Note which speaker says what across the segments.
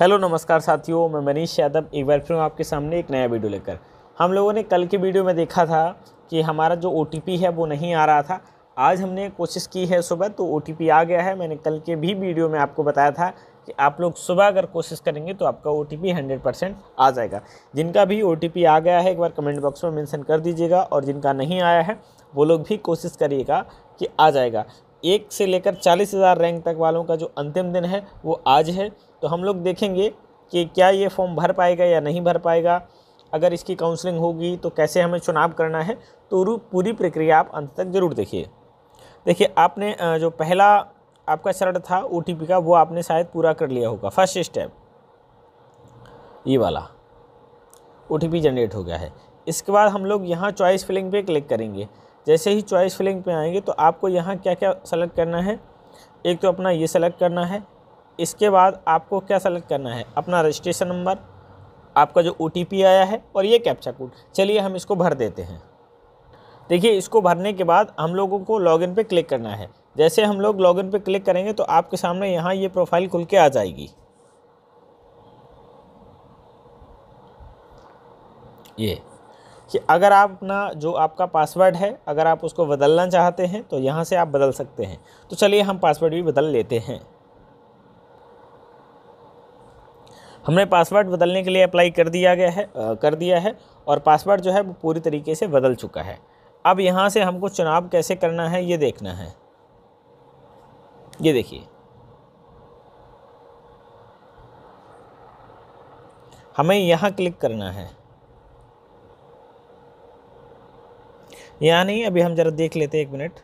Speaker 1: hello नमस्कार साथियों मैं मनीष यादव एक बार फिर हूँ आपके सामने एक नया वीडियो लेकर हम लोगों ने कल के वीडियो में देखा था कि हमारा जो ओ है वो नहीं आ रहा था आज हमने कोशिश की है सुबह तो ओ आ गया है मैंने कल के भी वीडियो में आपको बताया था कि आप लोग सुबह अगर कोशिश करेंगे तो आपका ओ टी हंड्रेड परसेंट आ जाएगा जिनका भी ओ आ गया है एक बार कमेंट बॉक्स में मैंसन कर दीजिएगा और जिनका नहीं आया है वो लोग भी कोशिश करिएगा कि आ जाएगा एक से लेकर चालीस हज़ार रैंक तक वालों का जो अंतिम दिन है वो आज है तो हम लोग देखेंगे कि क्या ये फॉर्म भर पाएगा या नहीं भर पाएगा अगर इसकी काउंसलिंग होगी तो कैसे हमें चुनाव करना है तो पूरी प्रक्रिया आप अंत तक ज़रूर देखिए देखिए आपने जो पहला आपका शर्त था ओ का वो आपने शायद पूरा कर लिया होगा फर्स्ट स्टेप ये वाला ओ जनरेट हो गया है इसके बाद हम लोग यहाँ चॉइस फिलिंग पे क्लिक करेंगे जैसे ही चॉइस फिलिंग पे आएंगे तो आपको यहाँ क्या क्या सेलेक्ट करना है एक तो अपना ये सेलेक्ट करना है इसके बाद आपको क्या सेलेक्ट करना है अपना रजिस्ट्रेशन नंबर आपका जो ओ आया है और ये कैप्चा कोड चलिए हम इसको भर देते हैं देखिए इसको भरने के बाद हम लोगों को लॉगिन पे क्लिक करना है जैसे हम लोग लॉगिन पे क्लिक करेंगे तो आपके सामने यहाँ ये प्रोफाइल खुल के आ जाएगी ये कि अगर आप अपना जो आपका पासवर्ड है अगर आप उसको बदलना चाहते हैं तो यहाँ से आप बदल सकते हैं तो चलिए हम पासवर्ड भी बदल लेते हैं हमने पासवर्ड बदलने के लिए अप्लाई कर दिया गया है आ, कर दिया है और पासवर्ड जो है वो पूरी तरीके से बदल चुका है अब यहाँ से हमको चुनाव कैसे करना है ये देखना है ये देखिए हमें यहाँ क्लिक करना है यहाँ नहीं अभी हम ज़रा देख लेते एक मिनट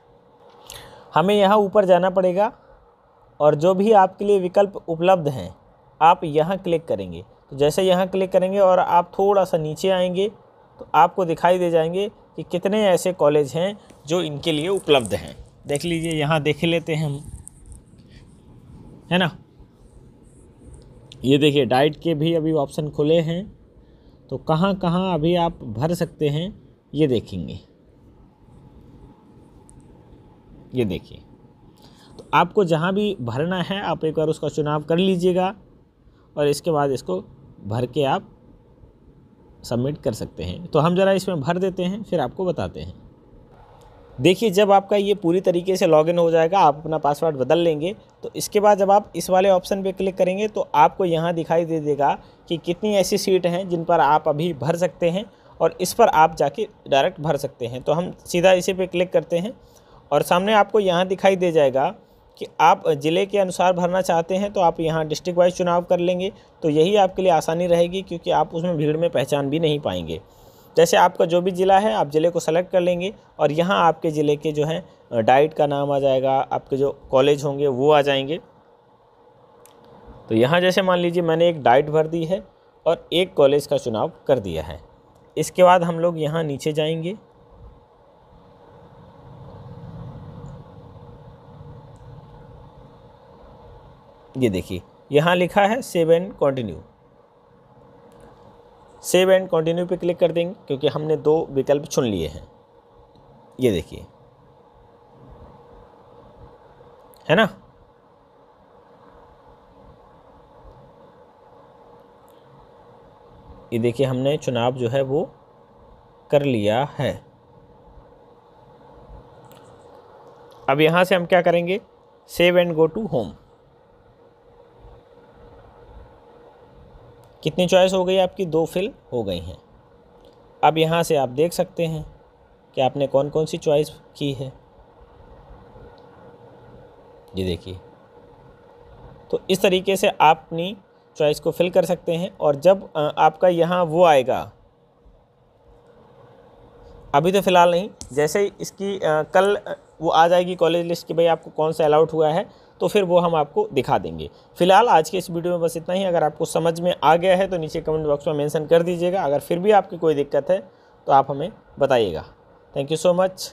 Speaker 1: हमें यहाँ ऊपर जाना पड़ेगा और जो भी आपके लिए विकल्प उपलब्ध हैं आप यहाँ क्लिक करेंगे तो जैसे यहाँ क्लिक करेंगे और आप थोड़ा सा नीचे आएंगे तो आपको दिखाई दे जाएंगे कि कितने ऐसे कॉलेज हैं जो इनके लिए उपलब्ध हैं देख लीजिए यहाँ देख लेते हैं हम है ना ये देखिए डाइट के भी अभी ऑप्शन खुले हैं तो कहाँ कहाँ अभी आप भर सकते हैं ये देखेंगे ये देखिए तो आपको जहाँ भी भरना है आप एक बार उसका चुनाव कर लीजिएगा और इसके बाद इसको भर के आप सबमिट कर सकते हैं तो हम ज़रा इसमें भर देते हैं फिर आपको बताते हैं देखिए जब आपका ये पूरी तरीके से लॉगिन हो जाएगा आप अपना पासवर्ड बदल लेंगे तो इसके बाद जब आप इस वाले ऑप्शन पे क्लिक करेंगे तो आपको यहाँ दिखाई दे देगा कि कितनी ऐसी सीट हैं जिन पर आप अभी भर सकते हैं और इस पर आप जाके डायरेक्ट भर सकते हैं तो हम सीधा इसी पे क्लिक करते हैं और सामने आपको यहाँ दिखाई दे जाएगा कि आप ज़िले के अनुसार भरना चाहते हैं तो आप यहाँ डिस्ट्रिक्ट वाइज चुनाव कर लेंगे तो यही आपके लिए आसानी रहेगी क्योंकि आप उसमें भीड़ में पहचान भी नहीं पाएंगे जैसे आपका जो भी ज़िला है आप ज़िले को सेलेक्ट कर लेंगे और यहाँ आपके ज़िले के जो हैं डाइट का नाम आ जाएगा आपके जो कॉलेज होंगे वो आ जाएंगे तो यहाँ जैसे मान लीजिए मैंने एक डाइट भर दी है और एक कॉलेज का चुनाव कर दिया है इसके बाद हम लोग यहाँ नीचे जाएंगे ये देखिए यहाँ लिखा है save and continue save and continue पे क्लिक कर देंगे क्योंकि हमने दो विकल्प चुन लिए हैं ये देखिए है ना ये देखिए हमने चुनाव जो है वो कर लिया है अब यहाँ से हम क्या करेंगे save and go to home कितनी चॉइस हो गई आपकी दो फिल हो गई हैं अब यहाँ से आप देख सकते हैं कि आपने कौन कौन सी चॉइस की है ये देखिए तो इस तरीके से आप अपनी चॉइस को फिल कर सकते हैं और जब आपका यहाँ वो आएगा अभी तो फ़िलहाल नहीं जैसे ही इसकी कल वो आ जाएगी कॉलेज लिस्ट कि भाई आपको कौन सा अलाउट हुआ है तो फिर वो हम आपको दिखा देंगे फिलहाल आज के इस वीडियो में बस इतना ही अगर आपको समझ में आ गया है तो नीचे कमेंट बॉक्स में मैंसन कर दीजिएगा अगर फिर भी आपकी कोई दिक्कत है तो आप हमें बताइएगा थैंक यू सो मच